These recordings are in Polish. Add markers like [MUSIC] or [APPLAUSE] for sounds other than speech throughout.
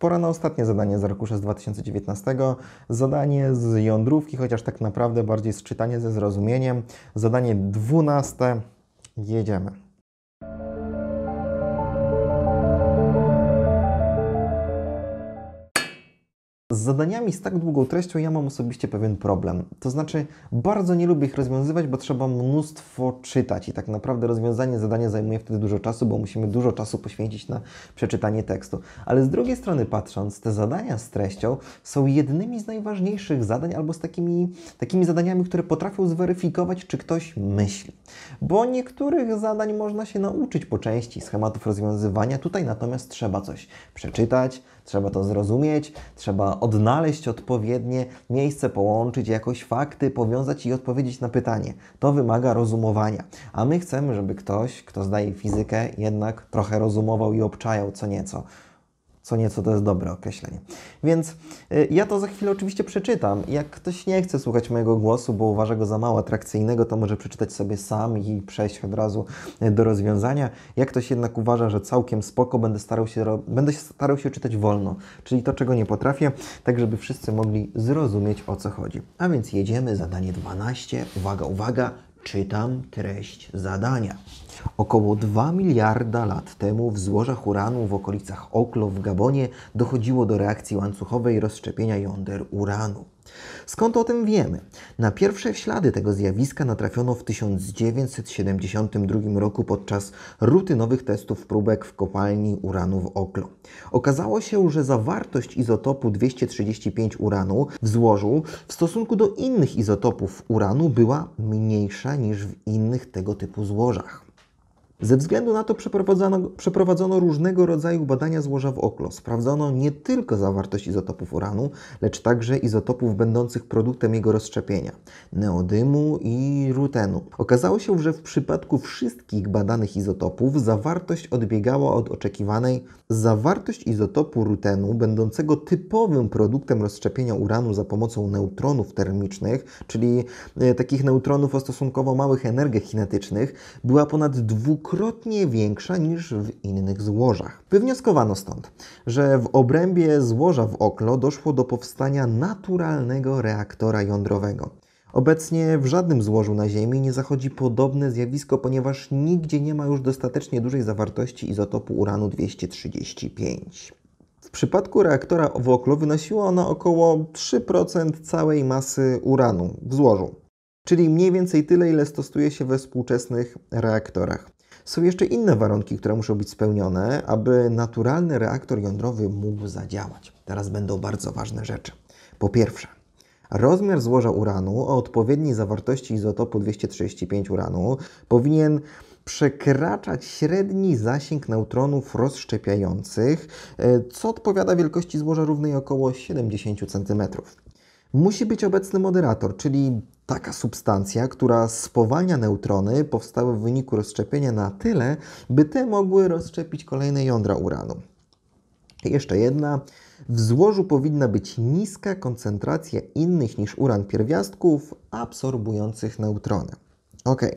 Pora na ostatnie zadanie z arkusza z 2019. Zadanie z jądrówki, chociaż tak naprawdę bardziej z czytanie ze zrozumieniem. Zadanie 12. Jedziemy. Z zadaniami z tak długą treścią ja mam osobiście pewien problem. To znaczy, bardzo nie lubię ich rozwiązywać, bo trzeba mnóstwo czytać i tak naprawdę rozwiązanie zadania zajmuje wtedy dużo czasu, bo musimy dużo czasu poświęcić na przeczytanie tekstu. Ale z drugiej strony patrząc, te zadania z treścią są jednymi z najważniejszych zadań albo z takimi, takimi zadaniami, które potrafią zweryfikować, czy ktoś myśli. Bo niektórych zadań można się nauczyć po części schematów rozwiązywania, tutaj natomiast trzeba coś przeczytać, Trzeba to zrozumieć, trzeba odnaleźć odpowiednie miejsce, połączyć jakoś fakty, powiązać i odpowiedzieć na pytanie. To wymaga rozumowania. A my chcemy, żeby ktoś, kto zdaje fizykę, jednak trochę rozumował i obczajał co nieco co nieco to jest dobre określenie. Więc y, ja to za chwilę oczywiście przeczytam. Jak ktoś nie chce słuchać mojego głosu, bo uważa go za mało atrakcyjnego, to może przeczytać sobie sam i przejść od razu y, do rozwiązania. Jak ktoś jednak uważa, że całkiem spoko, będę starał się, będę starał się czytać wolno, czyli to, czego nie potrafię, tak żeby wszyscy mogli zrozumieć, o co chodzi. A więc jedziemy, zadanie 12. Uwaga, uwaga, Czytam treść zadania. Około 2 miliarda lat temu w złożach uranu w okolicach Oklo w Gabonie dochodziło do reakcji łańcuchowej rozszczepienia jąder uranu. Skąd o tym wiemy? Na pierwsze ślady tego zjawiska natrafiono w 1972 roku podczas rutynowych testów próbek w kopalni uranu w Oklo. Okazało się, że zawartość izotopu 235 uranu w złożu w stosunku do innych izotopów uranu była mniejsza niż w innych tego typu złożach. Ze względu na to przeprowadzono, przeprowadzono, różnego rodzaju badania złoża w Oklo. Sprawdzono nie tylko zawartość izotopów uranu, lecz także izotopów będących produktem jego rozszczepienia neodymu i rutenu. Okazało się, że w przypadku wszystkich badanych izotopów zawartość odbiegała od oczekiwanej. Zawartość izotopu rutenu, będącego typowym produktem rozszczepienia uranu za pomocą neutronów termicznych, czyli e, takich neutronów o stosunkowo małych energiach kinetycznych, była ponad dwukrotnie dwukrotnie większa niż w innych złożach. Wywnioskowano stąd, że w obrębie złoża w Oklo doszło do powstania naturalnego reaktora jądrowego. Obecnie w żadnym złożu na Ziemi nie zachodzi podobne zjawisko, ponieważ nigdzie nie ma już dostatecznie dużej zawartości izotopu uranu-235. W przypadku reaktora w Oklo wynosiła ona około 3% całej masy uranu w złożu, czyli mniej więcej tyle, ile stosuje się we współczesnych reaktorach. Są jeszcze inne warunki, które muszą być spełnione, aby naturalny reaktor jądrowy mógł zadziałać. Teraz będą bardzo ważne rzeczy. Po pierwsze, rozmiar złoża uranu o odpowiedniej zawartości izotopu 235 uranu powinien przekraczać średni zasięg neutronów rozszczepiających, e, co odpowiada wielkości złoża równej około 70 cm. Musi być obecny moderator, czyli taka substancja, która spowalnia neutrony powstałe w wyniku rozszczepienia na tyle, by te mogły rozszczepić kolejne jądra uranu. I jeszcze jedna. W złożu powinna być niska koncentracja innych niż uran pierwiastków absorbujących neutrony. OK.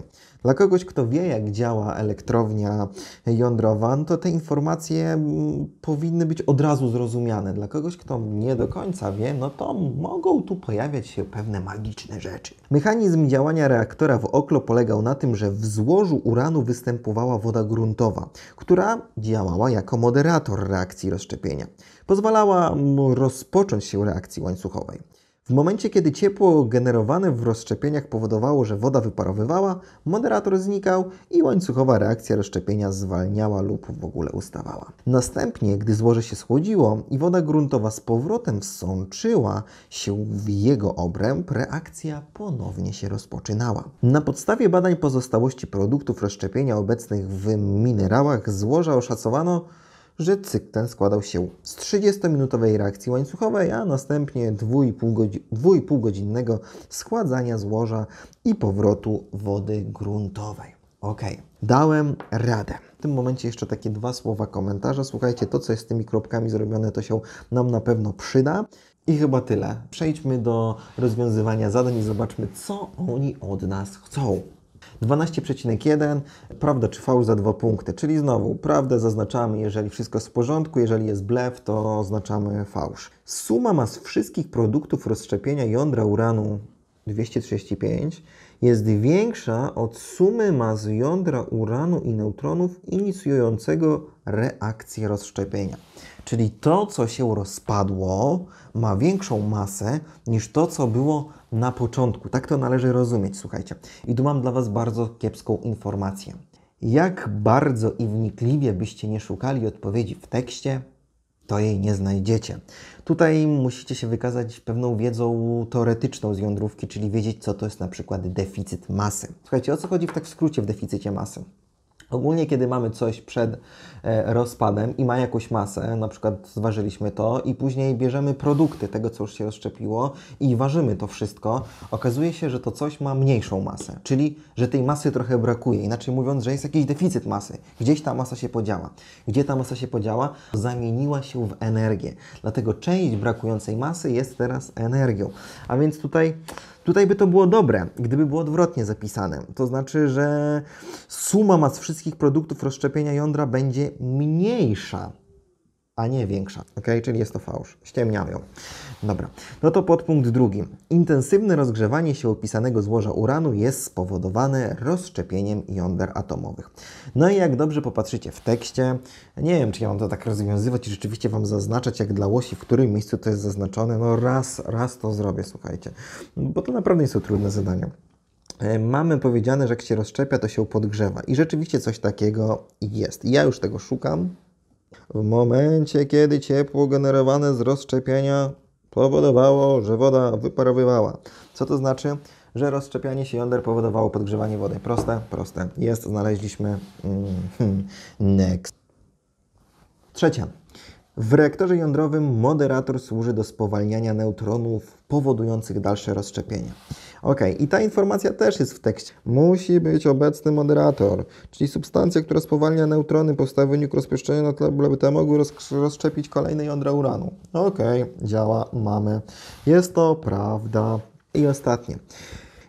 Dla kogoś, kto wie, jak działa elektrownia jądrowa, no to te informacje mm, powinny być od razu zrozumiane. Dla kogoś, kto nie do końca wie, no to mogą tu pojawiać się pewne magiczne rzeczy. Mechanizm działania reaktora w Oklo polegał na tym, że w złożu uranu występowała woda gruntowa, która działała jako moderator reakcji rozszczepienia. Pozwalała rozpocząć się reakcji łańcuchowej. W momencie, kiedy ciepło generowane w rozszczepieniach powodowało, że woda wyparowywała, moderator znikał i łańcuchowa reakcja rozszczepienia zwalniała lub w ogóle ustawała. Następnie, gdy złoże się schłodziło i woda gruntowa z powrotem wsączyła się w jego obręb, reakcja ponownie się rozpoczynała. Na podstawie badań pozostałości produktów rozszczepienia obecnych w minerałach złoża oszacowano, że cykl ten składał się z 30-minutowej reakcji łańcuchowej, a następnie 2,5 godzinnego składania złoża i powrotu wody gruntowej. Ok, dałem radę. W tym momencie jeszcze takie dwa słowa komentarza. Słuchajcie, to co jest z tymi kropkami zrobione, to się nam na pewno przyda. I chyba tyle. Przejdźmy do rozwiązywania zadań i zobaczmy, co oni od nas chcą. 12,1, prawda czy fałsz za dwa punkty, czyli znowu prawdę zaznaczamy, jeżeli wszystko jest w porządku, jeżeli jest blef, to oznaczamy fałsz. Suma mas wszystkich produktów rozszczepienia jądra uranu 235 jest większa od sumy mas jądra uranu i neutronów inicjującego reakcję rozszczepienia. Czyli to, co się rozpadło, ma większą masę niż to, co było na początku. Tak to należy rozumieć, słuchajcie. I tu mam dla Was bardzo kiepską informację. Jak bardzo i wnikliwie byście nie szukali odpowiedzi w tekście, to jej nie znajdziecie. Tutaj musicie się wykazać pewną wiedzą teoretyczną z jądrówki, czyli wiedzieć, co to jest na przykład deficyt masy. Słuchajcie, o co chodzi w tak w skrócie w deficycie masy? Ogólnie, kiedy mamy coś przed e, rozpadem i ma jakąś masę, na przykład zważyliśmy to i później bierzemy produkty tego, co już się rozszczepiło i ważymy to wszystko, okazuje się, że to coś ma mniejszą masę, czyli że tej masy trochę brakuje. Inaczej mówiąc, że jest jakiś deficyt masy. Gdzieś ta masa się podziała. Gdzie ta masa się podziała? Zamieniła się w energię. Dlatego część brakującej masy jest teraz energią. A więc tutaj Tutaj by to było dobre, gdyby było odwrotnie zapisane. To znaczy, że suma mas wszystkich produktów rozszczepienia jądra będzie mniejsza a nie większa, ok? Czyli jest to fałsz. Ściemniam ją. Dobra, no to podpunkt drugi. Intensywne rozgrzewanie się opisanego złoża uranu jest spowodowane rozszczepieniem jąder atomowych. No i jak dobrze popatrzycie w tekście, nie wiem, czy ja mam to tak rozwiązywać i rzeczywiście Wam zaznaczać, jak dla łosi, w którym miejscu to jest zaznaczone. No raz, raz to zrobię, słuchajcie, bo to naprawdę jest to trudne zadanie e, mamy powiedziane, że jak się rozszczepia, to się podgrzewa. I rzeczywiście coś takiego jest. Ja już tego szukam. W momencie, kiedy ciepło generowane z rozszczepienia powodowało, że woda wyparowywała. Co to znaczy? Że rozszczepianie się jąder powodowało podgrzewanie wody. Proste, proste. Jest, znaleźliśmy. Mm, hmm, next. Trzecia. W reaktorze jądrowym moderator służy do spowalniania neutronów powodujących dalsze rozszczepienie. Ok, i ta informacja też jest w tekście. Musi być obecny moderator, czyli substancja, która spowalnia neutrony po wyniku rozpieszczenia na tle, by te mogły roz rozszczepić kolejne jądra uranu. Ok, działa, mamy. Jest to prawda. I ostatnie.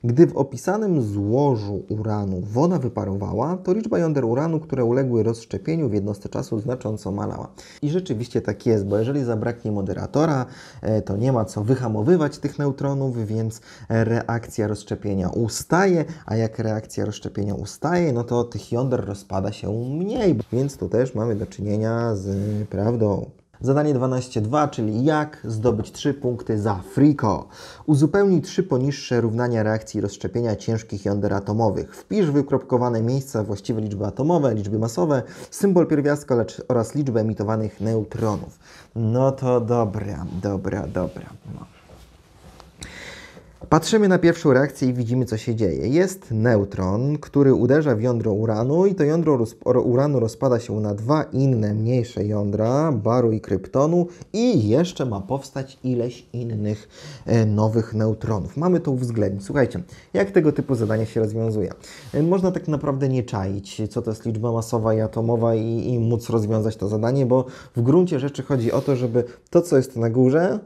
Gdy w opisanym złożu uranu woda wyparowała, to liczba jąder uranu, które uległy rozszczepieniu w jednostce czasu znacząco malała. I rzeczywiście tak jest, bo jeżeli zabraknie moderatora, e, to nie ma co wyhamowywać tych neutronów, więc reakcja rozszczepienia ustaje, a jak reakcja rozszczepienia ustaje, no to tych jąder rozpada się mniej, więc tu też mamy do czynienia z prawdą. Zadanie 12.2, czyli jak zdobyć 3 punkty za FRICO. Uzupełnij 3 poniższe równania reakcji rozszczepienia ciężkich jąder atomowych. Wpisz w miejsca właściwe liczby atomowe, liczby masowe, symbol pierwiastka oraz liczbę emitowanych neutronów. No to dobra, dobra, dobra. No. Patrzymy na pierwszą reakcję i widzimy, co się dzieje. Jest neutron, który uderza w jądro uranu i to jądro uranu rozpada się na dwa inne, mniejsze jądra, baru i kryptonu i jeszcze ma powstać ileś innych e, nowych neutronów. Mamy to uwzględnić. Słuchajcie, jak tego typu zadanie się rozwiązuje? E, można tak naprawdę nie czaić, co to jest liczba masowa i atomowa i, i móc rozwiązać to zadanie, bo w gruncie rzeczy chodzi o to, żeby to, co jest na górze,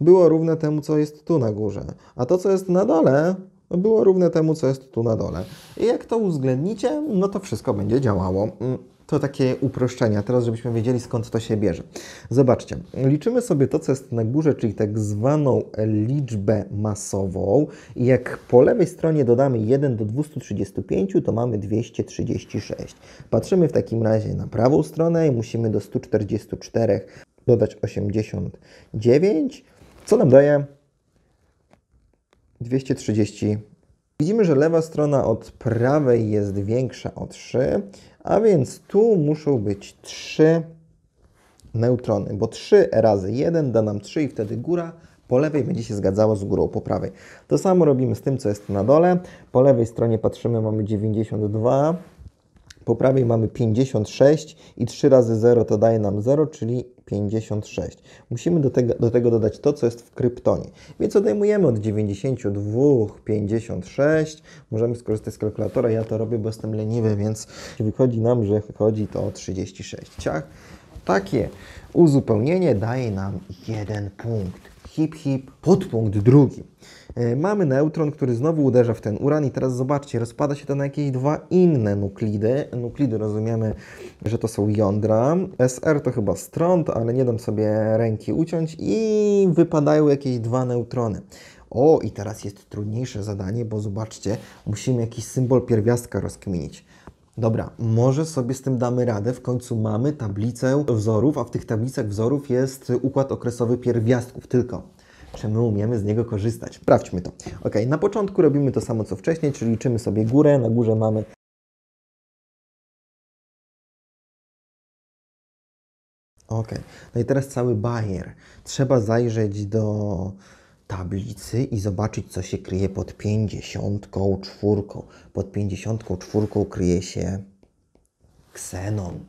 było równe temu, co jest tu na górze, a to, co jest na dole, było równe temu, co jest tu na dole. I jak to uwzględnicie, no to wszystko będzie działało. Mm, to takie uproszczenia, teraz żebyśmy wiedzieli skąd to się bierze. Zobaczcie, liczymy sobie to, co jest na górze, czyli tak zwaną liczbę masową. I jak po lewej stronie dodamy 1 do 235, to mamy 236. Patrzymy w takim razie na prawą stronę i musimy do 144 dodać 89 co nam daje 230. Widzimy, że lewa strona od prawej jest większa o 3, a więc tu muszą być 3 neutrony, bo 3 razy 1 da nam 3 i wtedy góra po lewej będzie się zgadzało z górą po prawej. To samo robimy z tym, co jest na dole. Po lewej stronie patrzymy, mamy 92, po prawej mamy 56 i 3 razy 0 to daje nam 0, czyli 56. Musimy do tego, do tego dodać to, co jest w kryptonie. Więc odejmujemy od 92, 56. Możemy skorzystać z kalkulatora. Ja to robię, bo jestem leniwy, więc wychodzi nam, że chodzi to o 36. Ciach. Takie uzupełnienie daje nam jeden punkt. Hip, hip, podpunkt drugi. E, mamy neutron, który znowu uderza w ten uran i teraz zobaczcie, rozpada się to na jakieś dwa inne nuklidy. Nuklidy rozumiemy, że to są jądra. SR to chyba strąd, ale nie dam sobie ręki uciąć i wypadają jakieś dwa neutrony. O, i teraz jest trudniejsze zadanie, bo zobaczcie, musimy jakiś symbol pierwiastka rozkminić. Dobra, może sobie z tym damy radę. W końcu mamy tablicę wzorów, a w tych tablicach wzorów jest układ okresowy pierwiastków. Tylko czy my umiemy z niego korzystać. Sprawdźmy to. Ok, na początku robimy to samo co wcześniej, czyli liczymy sobie górę. Na górze mamy Ok, no i teraz cały bajer. Trzeba zajrzeć do tablicy i zobaczyć, co się kryje pod 54. Pod 54 kryje się ksenon.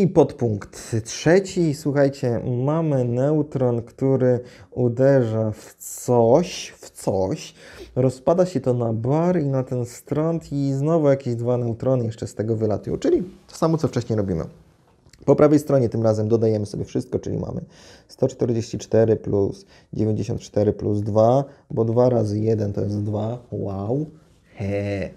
I podpunkt trzeci, słuchajcie, mamy neutron, który uderza w coś, w coś, rozpada się to na bar i na ten strąd i znowu jakieś dwa neutrony jeszcze z tego wylatują, czyli to samo, co wcześniej robimy. Po prawej stronie tym razem dodajemy sobie wszystko, czyli mamy 144 plus 94 plus 2, bo 2 razy 1 to jest 2, wow, Eee,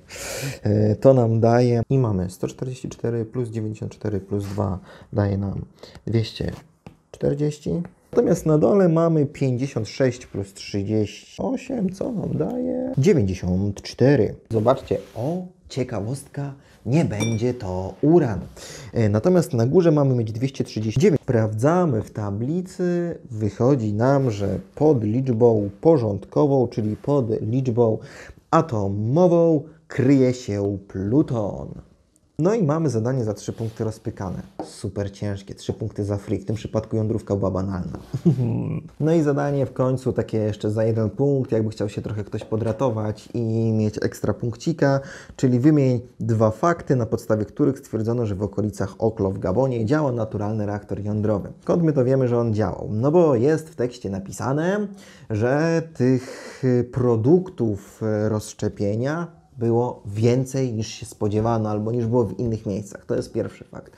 eee, to nam daje i mamy 144 plus 94 plus 2 daje nam 240. Natomiast na dole mamy 56 plus 38, co nam daje 94. Zobaczcie, o ciekawostka, nie będzie to uran. Eee, natomiast na górze mamy mieć 239. Sprawdzamy w tablicy, wychodzi nam, że pod liczbą porządkową, czyli pod liczbą atomową kryje się pluton. No i mamy zadanie za trzy punkty rozpykane. Super ciężkie, Trzy punkty za free. W tym przypadku jądrówka była banalna. [LAUGHS] no i zadanie w końcu takie jeszcze za jeden punkt, jakby chciał się trochę ktoś podratować i mieć ekstra punkcika, czyli wymień dwa fakty, na podstawie których stwierdzono, że w okolicach Oklo w Gabonie działa naturalny reaktor jądrowy. Skąd my to wiemy, że on działał? No bo jest w tekście napisane, że tych produktów rozszczepienia było więcej niż się spodziewano albo niż było w innych miejscach. To jest pierwszy fakt.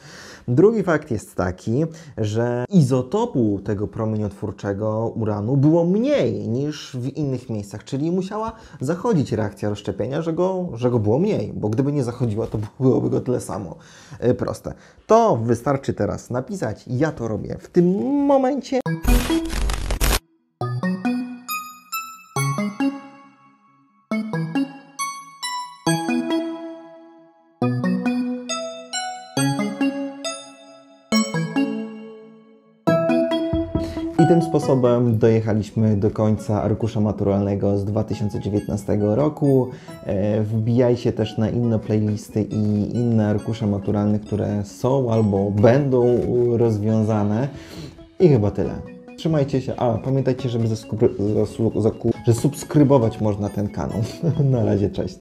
Drugi fakt jest taki, że izotopu tego promieniotwórczego uranu było mniej niż w innych miejscach, czyli musiała zachodzić reakcja rozszczepienia, że go, że go było mniej, bo gdyby nie zachodziła, to byłoby go tyle samo. Y, proste. To wystarczy teraz napisać. Ja to robię w tym momencie. I tym sposobem dojechaliśmy do końca arkusza maturalnego z 2019 roku. E, wbijaj się też na inne playlisty i inne arkusze maturalne, które są albo będą rozwiązane. I chyba tyle. Trzymajcie się, a pamiętajcie, żeby zasubskrybować można ten kanał. [LAUGHS] Na razie, cześć.